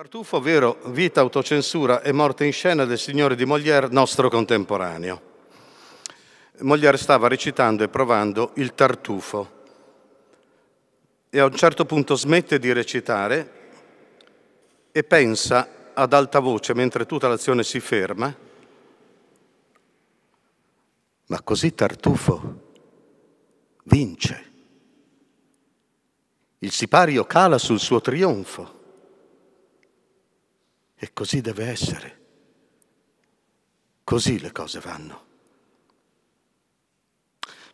Tartufo, ovvero Vita, autocensura e morte in scena del signore di Molière, nostro contemporaneo. Molière stava recitando e provando il tartufo e a un certo punto smette di recitare e pensa ad alta voce mentre tutta l'azione si ferma, ma così tartufo vince. Il sipario cala sul suo trionfo. E così deve essere. Così le cose vanno.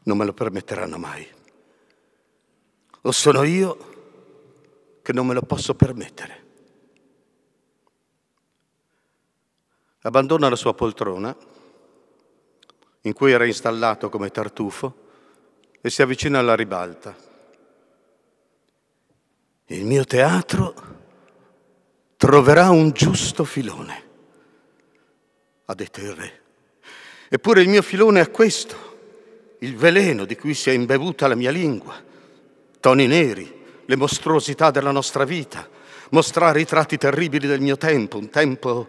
Non me lo permetteranno mai. O sono io che non me lo posso permettere. Abbandona la sua poltrona, in cui era installato come tartufo, e si avvicina alla ribalta. Il mio teatro troverà un giusto filone, ha detto il re. Eppure il mio filone è questo, il veleno di cui si è imbevuta la mia lingua, toni neri, le mostruosità della nostra vita, mostrare i tratti terribili del mio tempo, un tempo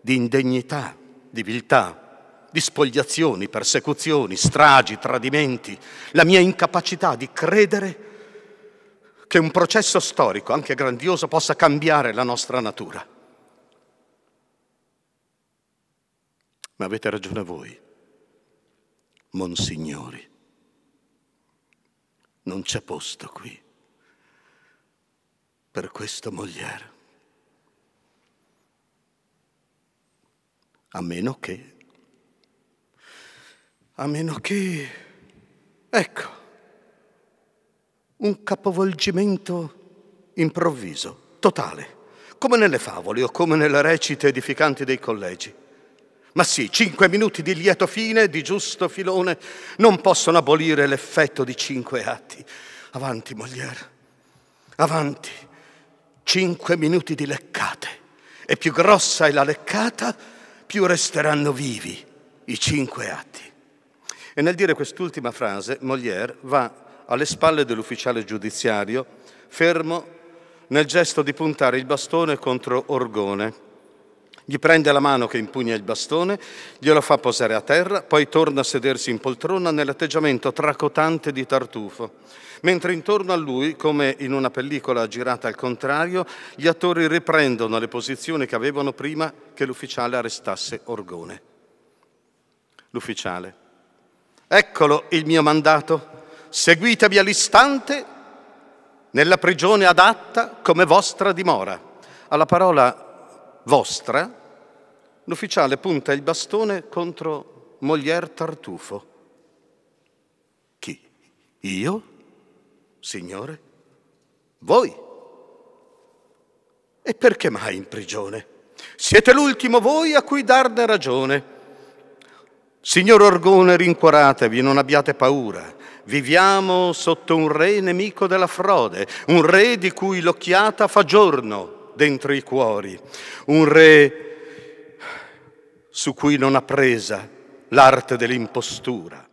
di indegnità, di viltà, di spogliazioni, persecuzioni, stragi, tradimenti, la mia incapacità di credere che un processo storico, anche grandioso, possa cambiare la nostra natura. Ma avete ragione voi, monsignori. Non c'è posto qui per questo mogliere. A meno che... A meno che... Ecco, un capovolgimento improvviso, totale, come nelle favole o come nelle recite edificanti dei collegi. Ma sì, cinque minuti di lieto fine, di giusto filone, non possono abolire l'effetto di cinque atti. Avanti, Molière, avanti. Cinque minuti di leccate. E più grossa è la leccata, più resteranno vivi i cinque atti. E nel dire quest'ultima frase, Molière va alle spalle dell'ufficiale giudiziario, fermo nel gesto di puntare il bastone contro Orgone. Gli prende la mano che impugna il bastone, glielo fa posare a terra, poi torna a sedersi in poltrona nell'atteggiamento tracotante di tartufo, mentre intorno a lui, come in una pellicola girata al contrario, gli attori riprendono le posizioni che avevano prima che l'ufficiale arrestasse Orgone. L'ufficiale. Eccolo il mio mandato, seguitevi all'istante nella prigione adatta come vostra dimora. Alla parola vostra, l'ufficiale punta il bastone contro Moglier Tartufo. Chi? Io? Signore? Voi? E perché mai in prigione? Siete l'ultimo voi a cui darne ragione. Signor Orgone, rincuoratevi, non abbiate paura. Viviamo sotto un re nemico della frode, un re di cui l'occhiata fa giorno dentro i cuori, un re su cui non ha presa l'arte dell'impostura,